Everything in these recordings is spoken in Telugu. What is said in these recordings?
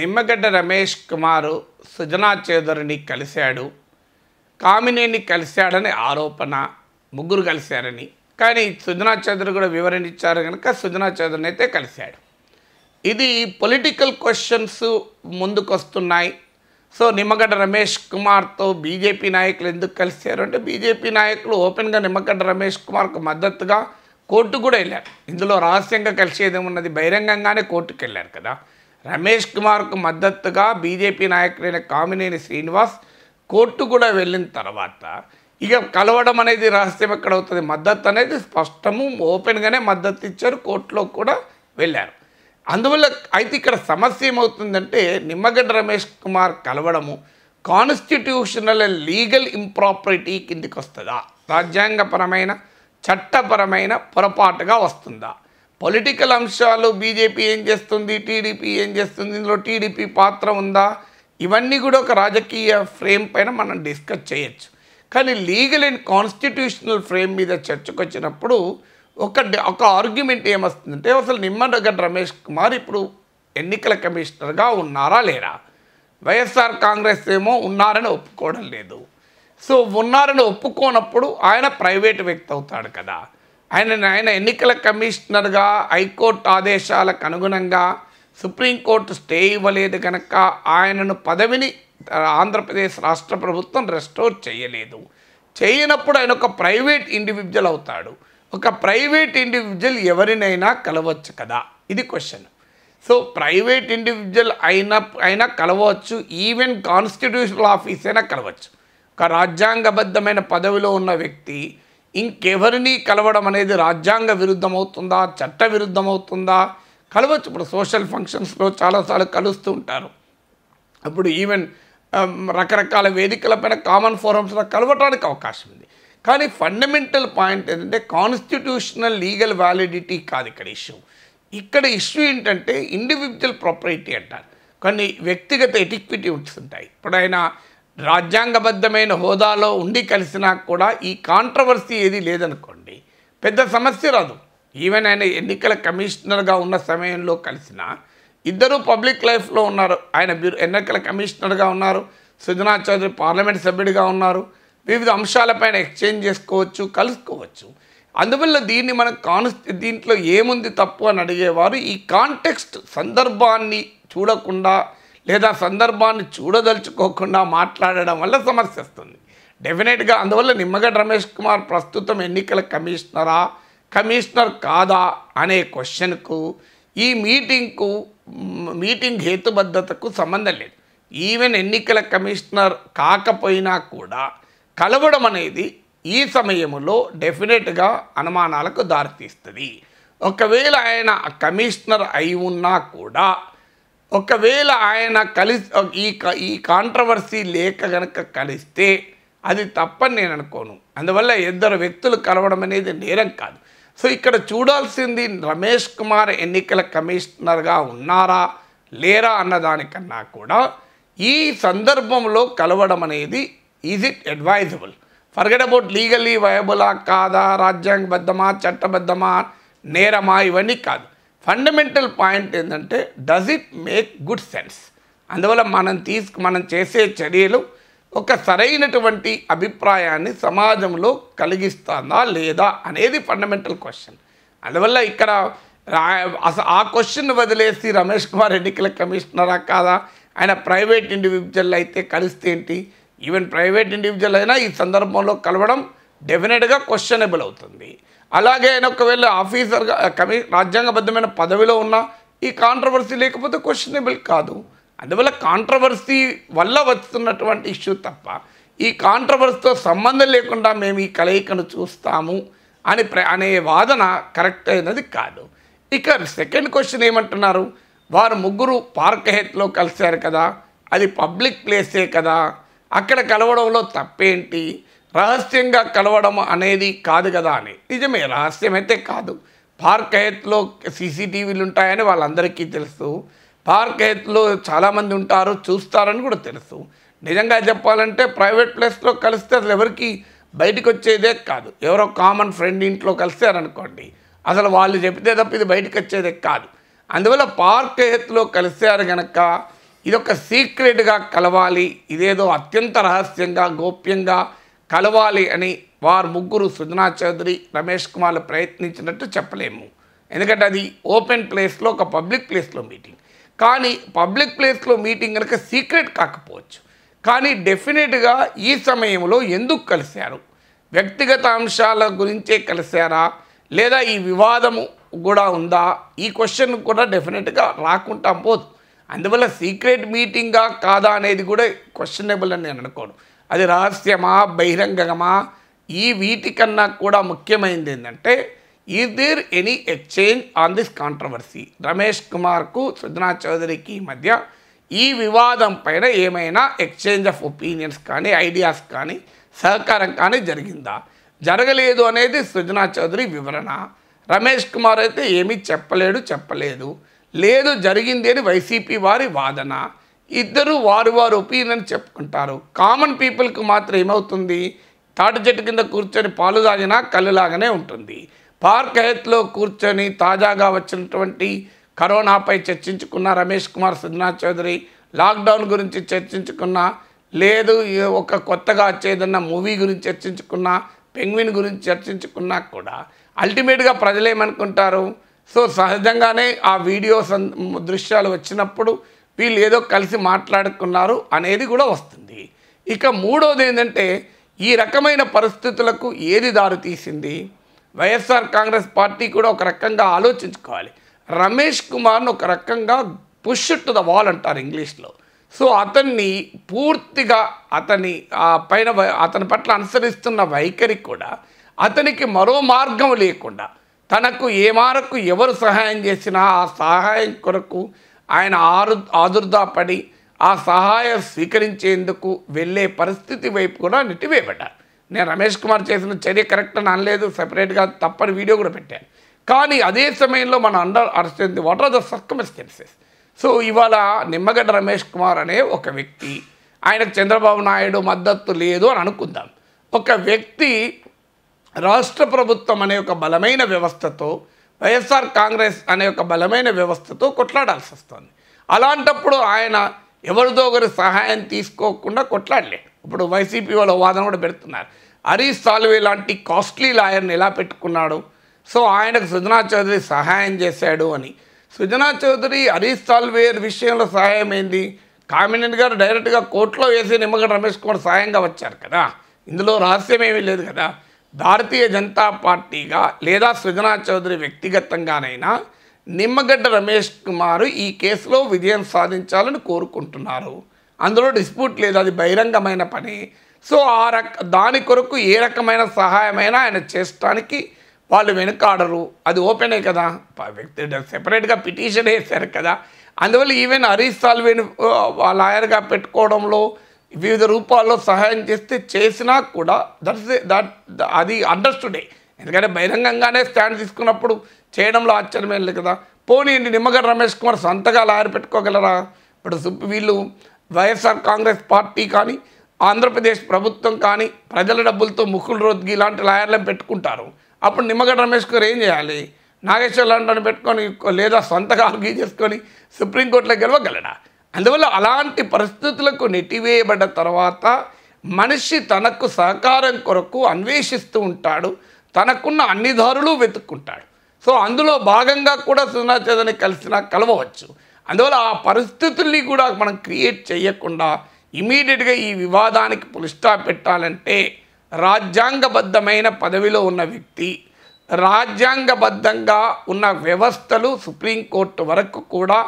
నిమ్మగడ్డ రమేష్ కుమారు సుజనా చౌదరిని కలిశాడు కామినేని కలిశాడని ఆరోపణ ముగ్గురు కలిశారని కానీ సుజనా చౌదరి కూడా వివరణ ఇచ్చారు కనుక సుజనా చౌదరిని అయితే కలిశాడు ఇది పొలిటికల్ క్వశ్చన్స్ ముందుకొస్తున్నాయి సో నిమ్మగడ్డ రమేష్ కుమార్తో బీజేపీ నాయకులు ఎందుకు కలిశారు అంటే బీజేపీ నాయకులు ఓపెన్గా నిమ్మగడ్డ రమేష్ కుమార్కు మద్దతుగా కోర్టు కూడా వెళ్ళారు ఇందులో రహస్యంగా కలిసేది ఉన్నది బహిరంగంగానే కోర్టుకు వెళ్ళారు కదా రమేష్ కుమార్కు మద్దతుగా బీజేపీ నాయకుడైన కామినేని శ్రీనివాస్ కోర్టు కూడా వెళ్ళిన తర్వాత ఇక కలవడం అనేది రహస్యం ఎక్కడవుతుంది మద్దతు అనేది స్పష్టము ఓపెన్గానే మద్దతు ఇచ్చారు కోర్టులో కూడా వెళ్ళారు అందువల్ల అయితే ఇక్కడ సమస్య ఏమవుతుందంటే నిమ్మగడ్డ రమేష్ కుమార్ కలవడము కాన్స్టిట్యూషనల్ లీగల్ ఇంప్రాపరిటీ కిందికి వస్తుందా రాజ్యాంగపరమైన చట్టపరమైన పొరపాటుగా వస్తుందా పొలిటికల్ అంశాలు బీజేపీ ఏం చేస్తుంది టీడీపీ ఏం చేస్తుంది ఇందులో టీడీపీ పాత్ర ఉందా ఇవన్నీ కూడా ఒక రాజకీయ ఫ్రేమ్ పైన మనం డిస్కస్ చేయొచ్చు కానీ లీగల్ అండ్ కాన్స్టిట్యూషనల్ ఫ్రేమ్ మీద చర్చకు వచ్చినప్పుడు ఒక ఒక ఆర్గ్యుమెంట్ ఏమొస్తుందంటే అసలు దగ్గర రమేష్ కుమార్ ఇప్పుడు ఎన్నికల కమిషనర్గా ఉన్నారా లేరా వైఎస్ఆర్ కాంగ్రెస్ ఏమో ఉన్నారని ఒప్పుకోవడం లేదు సో ఉన్నారని ఒప్పుకోనప్పుడు ఆయన ప్రైవేట్ వ్యక్తి అవుతాడు కదా ఆయన ఆయన ఎన్నికల కమిషనర్గా హైకోర్టు ఆదేశాలకు అనుగుణంగా సుప్రీంకోర్టు స్టే ఇవ్వలేదు కనుక ఆయనను పదవిని ఆంధ్రప్రదేశ్ రాష్ట్ర ప్రభుత్వం రెస్టోర్ చేయలేదు చేయనప్పుడు ఆయన ఒక ప్రైవేట్ ఇండివిజువల్ అవుతాడు ఒక ప్రైవేట్ ఇండివిజువల్ ఎవరినైనా కలవచ్చు కదా ఇది క్వశ్చన్ సో ప్రైవేట్ ఇండివిజువల్ అయిన అయినా కలవచ్చు ఈవెన్ కాన్స్టిట్యూషనల్ ఆఫీస్ అయినా కలవచ్చు ఒక రాజ్యాంగబద్ధమైన పదవిలో ఉన్న వ్యక్తి ఇంకెవరిని కలవడం అనేది రాజ్యాంగ విరుద్ధమవుతుందా చట్ట విరుద్ధమవుతుందా కలవచ్చు ఇప్పుడు సోషల్ ఫంక్షన్స్లో చాలాసార్లు కలుస్తూ ఉంటారు అప్పుడు ఈవెన్ రకరకాల వేదికల పైన కామన్ ఫోరమ్స్లో కలవటానికి అవకాశం ఉంది కానీ ఫండమెంటల్ పాయింట్ ఏంటంటే కాన్స్టిట్యూషనల్ లీగల్ వ్యాలిడిటీ కాదు ఇక్కడ ఇష్యూ ఇక్కడ ఇష్యూ ఏంటంటే ఇండివిజువల్ ప్రాపర్టీ అంటారు కొన్ని వ్యక్తిగత ఎటిక్విటీ ఉంటాయి ఇప్పుడైనా రాజ్యాంగబద్ధమైన హోదాలో ఉండి కలిసినా కూడా ఈ కాంట్రవర్సీ ఏది లేదనుకోండి పెద్ద సమస్య రాదు ఈవెన్ ఆయన ఎన్నికల కమిషనర్గా ఉన్న సమయంలో కలిసిన ఇద్దరు పబ్లిక్ లైఫ్లో ఉన్నారు ఆయన ఎన్నికల కమిషనర్గా ఉన్నారు సుజనా చౌదరి పార్లమెంట్ సభ్యుడిగా ఉన్నారు వివిధ అంశాలపైన ఎక్స్చేంజ్ చేసుకోవచ్చు కలుసుకోవచ్చు అందువల్ల దీన్ని మనం కాను దీంట్లో ఏముంది తప్పు అని అడిగేవారు ఈ కాంటెక్స్ట్ సందర్భాన్ని చూడకుండా లేదా సందర్భాన్ని చూడదలుచుకోకుండా మాట్లాడడం వల్ల సమస్య వస్తుంది డెఫినెట్గా అందువల్ల నిమ్మగడ్డ రమేష్ కుమార్ ప్రస్తుతం ఎన్నికల కమిషనరా కమిషనర్ కాదా అనే క్వశ్చన్కు ఈ మీటింగ్కు మీటింగ్ హేతుబద్ధతకు సంబంధం లేదు ఈవెన్ ఎన్నికల కమిషనర్ కాకపోయినా కూడా కలవడం అనేది ఈ సమయంలో డెఫినెట్గా అనుమానాలకు దారితీస్తుంది ఒకవేళ ఆయన కమిషనర్ అయి ఉన్నా కూడా ఒకవేళ ఆయన కలిసి ఈ ఈ కాంట్రవర్సీ లేక గనక కలిస్తే అది తప్పని నేను అనుకోను అందువల్ల ఇద్దరు వ్యక్తులు కలవడం అనేది నేరం కాదు సో ఇక్కడ చూడాల్సింది రమేష్ కుమార్ ఎన్నికల కమిషనర్గా ఉన్నారా లేరా అన్నదానికన్నా కూడా ఈ సందర్భంలో కలవడం అనేది is it advisable forget about legally వయబులా కాదా రాజ్యాంగబద్ధమా చట్టబద్ధమా నేరమా ఇవన్నీ కాదు ఫండమెంటల్ పాయింట్ ఏంటంటే does it make good sense అందువల్ల మనం తీసుకు మనం చేసే చర్యలు ఒక సరైనటువంటి అభిప్రాయాన్ని సమాజంలో కలిగిస్తుందా లేదా అనేది ఫండమెంటల్ క్వశ్చన్ అందువల్ల ఇక్కడ అసలు ఆ క్వశ్చన్ వదిలేసి రమేష్ కుమార్ ఎన్నికల కమిషనరా కాదా ఆయన ప్రైవేట్ ఇండివిజువల్ అయితే కలిస్తే ఏంటి ఈవెన్ ప్రైవేట్ ఇండివిజువల్ అయినా ఈ సందర్భంలో కలవడం డెఫినెట్గా క్వశ్చనబుల్ అవుతుంది అలాగే ఆయన ఒకవేళ ఆఫీసర్గా కమి రాజ్యాంగబద్ధమైన పదవిలో ఉన్న ఈ కాంట్రవర్సీ లేకపోతే క్వశ్చనబుల్ కాదు అందువల్ల కాంట్రవర్సీ వల్ల వస్తున్నటువంటి ఇష్యూ తప్ప ఈ కాంట్రవర్సీతో సంబంధం లేకుండా మేము ఈ కలయికను చూస్తాము అని అనే వాదన కరెక్ట్ అయినది కాదు ఇక సెకండ్ క్వశ్చన్ ఏమంటున్నారు వారు ముగ్గురు పార్క్ హెత్లో కలిశారు కదా అది పబ్లిక్ ప్లేసే కదా అక్కడ కలవడంలో తప్పేంటి రహస్యంగా కలవడం అనేది కాదు కదా అని నిజమే రహస్యం అయితే కాదు పార్క్ హెత్లో సీసీటీవీలు ఉంటాయని వాళ్ళందరికీ తెలుసు పార్క్ హెత్లో చాలామంది ఉంటారు చూస్తారని కూడా తెలుసు నిజంగా చెప్పాలంటే ప్రైవేట్ ప్లేస్లో కలిస్తే అసలు ఎవరికి బయటకు వచ్చేదే కాదు ఎవరో కామన్ ఫ్రెండ్ ఇంట్లో కలిసారనుకోండి అసలు వాళ్ళు చెప్తే తప్ప ఇది బయటకు వచ్చేదే కాదు అందువల్ల పార్క్ హెత్లో కలిశారు కనుక ఇదొక సీక్రెట్గా కలవాలి ఇదేదో అత్యంత రహస్యంగా గోప్యంగా కలవాలి అని వారు ముగ్గురు సృజనా చౌదరి రమేష్ కుమార్లు ప్రయత్నించినట్టు చెప్పలేము ఎందుకంటే అది ఓపెన్ ప్లేస్లో ఒక పబ్లిక్ ప్లేస్లో మీటింగ్ కానీ పబ్లిక్ ప్లేస్లో మీటింగ్ కనుక సీక్రెట్ కాకపోవచ్చు కానీ డెఫినెట్గా ఈ సమయంలో ఎందుకు కలిశారు వ్యక్తిగత అంశాల గురించే కలిశారా లేదా ఈ వివాదము కూడా ఉందా ఈ క్వశ్చన్ కూడా డెఫినెట్గా రాకుండా పోదు అందువల్ల సీక్రెట్ మీటింగా కాదా అనేది కూడా క్వశ్చనబుల్ అని నేను అనుకోను అది రహస్యమా బహిరంగమా ఈ వీటికన్నా కూడా ముఖ్యమైనది ఏంటంటే is there any exchange on this controversy Ramesh కుమార్కు సుజనా చౌదరికి మధ్య ఈ వివాదం పైన ఏమైనా ఎక్స్చేంజ్ ఆఫ్ ఒపీనియన్స్ కానీ ఐడియాస్ కానీ సహకారం కానీ జరిగిందా జరగలేదు అనేది సుజనా చౌదరి వివరణ రమేష్ కుమార్ అయితే ఏమీ చెప్పలేడు చెప్పలేదు లేదు జరిగింది అని వైసీపీ వారి వాదన ఇద్దరు వారు వారు ఒపీనియన్ చెప్పుకుంటారు కామన్ పీపుల్కి మాత్రం ఏమవుతుంది తాటి చెట్టు కింద కూర్చొని పాలు తాగినా కళ్ళులాగానే ఉంటుంది పార్క్ హెత్లో కూర్చొని తాజాగా వచ్చినటువంటి కరోనాపై చర్చించుకున్న రమేష్ కుమార్ సుజనా చౌదరి లాక్డౌన్ గురించి చర్చించుకున్న లేదు ఒక కొత్తగా వచ్చేదన్న మూవీ గురించి చర్చించుకున్న పెంగ్విన్ గురించి చర్చించుకున్నా కూడా అల్టిమేట్గా ప్రజలేమనుకుంటారు సో సహజంగానే ఆ వీడియోస్ దృశ్యాలు వచ్చినప్పుడు వీళ్ళు ఏదో కలిసి మాట్లాడుకున్నారు అనేది కూడా వస్తుంది ఇక మూడోది ఏంటంటే ఈ రకమైన పరిస్థితులకు ఏది దారితీసింది వైఎస్ఆర్ కాంగ్రెస్ పార్టీ కూడా ఒక రకంగా ఆలోచించుకోవాలి రమేష్ కుమార్ను ఒక రకంగా పుష్ టు ద వాల్ అంటారు ఇంగ్లీష్లో సో అతన్ని పూర్తిగా అతని పైన అతని పట్ల అనుసరిస్తున్న వైఖరి కూడా అతనికి మరో మార్గం లేకుండా తనకు ఏ మేరకు ఎవరు సహాయం చేసినా ఆ సహాయం కొరకు ఆయన ఆరు ఆదుర్దాపడి ఆ సహాయం స్వీకరించేందుకు వెళ్ళే పరిస్థితి వైపు కూడా నెట్టివేయబడ్డారు నేను రమేష్ కుమార్ చేసిన చర్య కరెక్ట్ అని అనలేదు సపరేట్గా తప్పని వీడియో కూడా పెట్టాను కానీ అదే సమయంలో మనం understand what are the circumstances so ఇవాళ నిమ్మగడ్డ రమేష్ కుమార్ అనే ఒక వ్యక్తి ఆయనకు చంద్రబాబు నాయుడు మద్దతు లేదు అని అనుకుందాం ఒక వ్యక్తి రాష్ట్ర ప్రభుత్వం అనే ఒక బలమైన వ్యవస్థతో వైఎస్ఆర్ కాంగ్రెస్ అనే ఒక బలమైన వ్యవస్థతో కొట్లాడాల్సి వస్తుంది అలాంటప్పుడు ఆయన ఎవరిదో ఒకరి సహాయం తీసుకోకుండా కొట్లాడలే ఇప్పుడు వైసీపీ వాళ్ళ వాదన కూడా పెడుతున్నారు హరీష్ సాల్వే లాంటి కాస్ట్లీ లాయర్ని ఎలా పెట్టుకున్నాడు సో ఆయనకు సుజనా చౌదరి సహాయం చేశాడు అని సుజనా చౌదరి హరీష్ సాల్వే విషయంలో సహాయం ఏంది కామినేని గారు డైరెక్ట్గా కోర్టులో వేసి నిమ్మగడ్డ రమేష్ కుమార్ సహాయంగా వచ్చారు కదా ఇందులో రహస్యం ఏమీ లేదు కదా భారతీయ జనతా పార్టీగా లేదా సృజనా చౌదరి వ్యక్తిగతంగానైనా నిమ్మగడ్డ రమేష్ కుమార్ ఈ కేసులో విజయం సాధించాలని కోరుకుంటున్నారు అందులో డిస్ప్యూట్ లేదు అది బహిరంగమైన పని సో ఆ రక దాని కొరకు ఏ రకమైన సహాయమైనా ఆయన చేసడానికి వాళ్ళు వెనుకాడరు అది ఓపెనే కదా వ్యక్తి సెపరేట్గా పిటిషన్ వేశారు కదా అందువల్ల ఈవెన్ హరీష్ సాల్వేని లాయర్గా పెట్టుకోవడంలో వివిధ రూపాల్లో సహాయం చేస్తే చేసినా కూడా దట్స్ దట్ అది అండర్స్టుడే ఎందుకంటే బహిరంగంగానే స్టాండ్ తీసుకున్నప్పుడు చేయడంలో ఆశ్చర్యమేం లేదు కదా పోనీ నిమ్మగడ్డ రమేష్ కుమార్ సొంతగా లాయర్ పెట్టుకోగలరా ఇప్పుడు వీళ్ళు వైఎస్ఆర్ కాంగ్రెస్ పార్టీ కానీ ఆంధ్రప్రదేశ్ ప్రభుత్వం కానీ ప్రజల డబ్బులతో ముకుల్ రోద్గి ఇలాంటి లాయర్లను పెట్టుకుంటారు అప్పుడు నిమ్మగడ్డ రమేష్ కుమార్ ఏం చేయాలి నాగేశ్వర్ లాంటి పెట్టుకొని లేదా సొంతగా ఆర్గ్యూ చేసుకొని సుప్రీంకోర్టులో గెలవగలడా అందువల్ల అలాంటి పరిస్థితులకు నెట్టివేయబడ్డ తర్వాత మనిషి తనకు సహకారం కొరకు అన్వేషిస్తూ ఉంటాడు తనకున్న అన్ని దారులు వెతుక్కుంటాడు సో అందులో భాగంగా కూడా సునాచేతని కలిసిన కలవవచ్చు అందువల్ల ఆ పరిస్థితుల్ని కూడా మనం క్రియేట్ చేయకుండా ఇమీడియట్గా ఈ వివాదానికి పులిష్టా పెట్టాలంటే రాజ్యాంగబద్ధమైన పదవిలో ఉన్న వ్యక్తి రాజ్యాంగబద్ధంగా ఉన్న వ్యవస్థలు సుప్రీంకోర్టు వరకు కూడా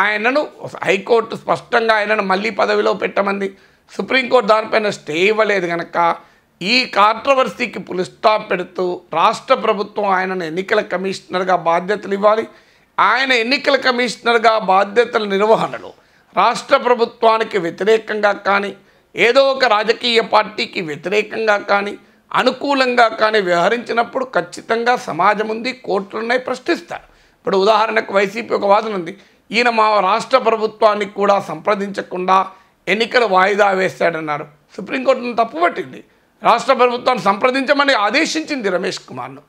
ఆయనను హైకోర్టు స్పష్టంగా ఆయనను మళ్ళీ పదవిలో పెట్టమంది సుప్రీంకోర్టు దానిపైన స్టే ఇవ్వలేదు కనుక ఈ కాంట్రవర్సీకి పులిస్టాప్ పెడుతూ రాష్ట్ర ప్రభుత్వం ఆయనను ఎన్నికల కమిషనర్గా బాధ్యతలు ఇవ్వాలి ఆయన ఎన్నికల కమిషనర్గా బాధ్యతల నిర్వహణలో రాష్ట్ర ప్రభుత్వానికి వ్యతిరేకంగా కానీ ఏదో ఒక రాజకీయ పార్టీకి వ్యతిరేకంగా కానీ అనుకూలంగా కానీ వ్యవహరించినప్పుడు ఖచ్చితంగా సమాజం ఉంది కోర్టులున్నాయి ప్రశ్నిస్తారు ఇప్పుడు ఉదాహరణకు వైసీపీ ఒక వాదన ఉంది ఈయన మా రాష్ట్ర ప్రభుత్వానికి కూడా సంప్రదించకుండా ఎన్నికలు వాయిదా వేశాడన్నారు సుప్రీంకోర్టును తప్పుపట్టింది రాష్ట్ర ప్రభుత్వాన్ని సంప్రదించమని ఆదేశించింది రమేష్ కుమార్ను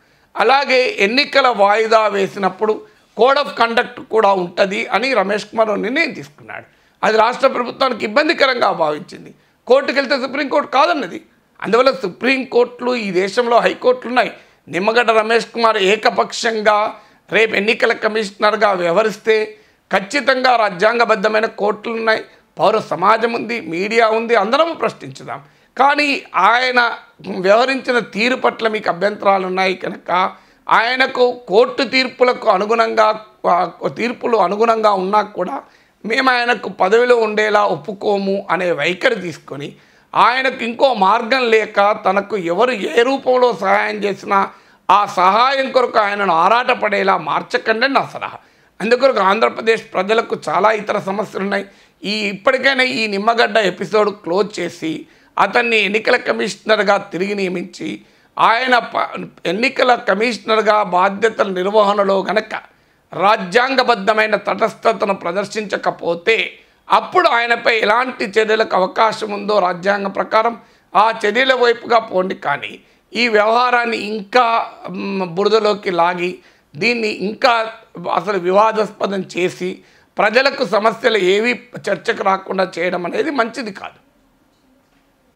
అలాగే ఎన్నికల వాయిదా వేసినప్పుడు కోడ్ ఆఫ్ కండక్ట్ కూడా ఉంటుంది అని రమేష్ కుమార్ నిర్ణయం తీసుకున్నాడు అది రాష్ట్ర ప్రభుత్వానికి ఇబ్బందికరంగా భావించింది కోర్టుకు వెళ్తే సుప్రీంకోర్టు కాదన్నది అందువల్ల సుప్రీంకోర్టులు ఈ దేశంలో హైకోర్టులు ఉన్నాయి నిమ్మగడ్డ రమేష్ కుమార్ ఏకపక్షంగా రేపు ఎన్నికల కమిషనర్గా వ్యవహరిస్తే ఖచ్చితంగా రాజ్యాంగబద్ధమైన కోర్టులు ఉన్నాయి పౌర సమాజం ఉంది మీడియా ఉంది అందరము ప్రశ్నించుదాం కానీ ఆయన వ్యవహరించిన తీరు పట్ల మీకు అభ్యంతరాలు ఉన్నాయి కనుక ఆయనకు కోర్టు తీర్పులకు అనుగుణంగా తీర్పులు అనుగుణంగా ఉన్నా కూడా మేము ఆయనకు పదవిలో ఉండేలా ఒప్పుకోము అనే వైఖరి తీసుకొని ఆయనకు ఇంకో మార్గం లేక తనకు ఎవరు ఏ రూపంలో సహాయం చేసినా ఆ సహాయం కొరకు ఆయనను ఆరాటపడేలా మార్చకండి నా సలహా అందుకొరకు ఆంధ్రప్రదేశ్ ప్రజలకు చాలా ఇతర సమస్యలు ఉన్నాయి ఈ ఇప్పటికైనా ఈ నిమ్మగడ్డ ఎపిసోడ్ క్లోజ్ చేసి అతన్ని ఎన్నికల కమిషనర్గా తిరిగి నియమించి ఆయన ఎన్నికల కమిషనర్గా బాధ్యతల నిర్వహణలో గనక రాజ్యాంగబద్ధమైన తటస్థతను ప్రదర్శించకపోతే అప్పుడు ఆయనపై ఎలాంటి చర్యలకు అవకాశం ఉందో రాజ్యాంగం ప్రకారం ఆ చర్యల వైపుగా పోండి కానీ ఈ వ్యవహారాన్ని ఇంకా బురదలోకి లాగి దీన్ని ఇంకా అసలు వివాదాస్పదం చేసి ప్రజలకు సమస్యలు ఏవి చర్చకు రాకుండా చేయడం అనేది మంచిది కాదు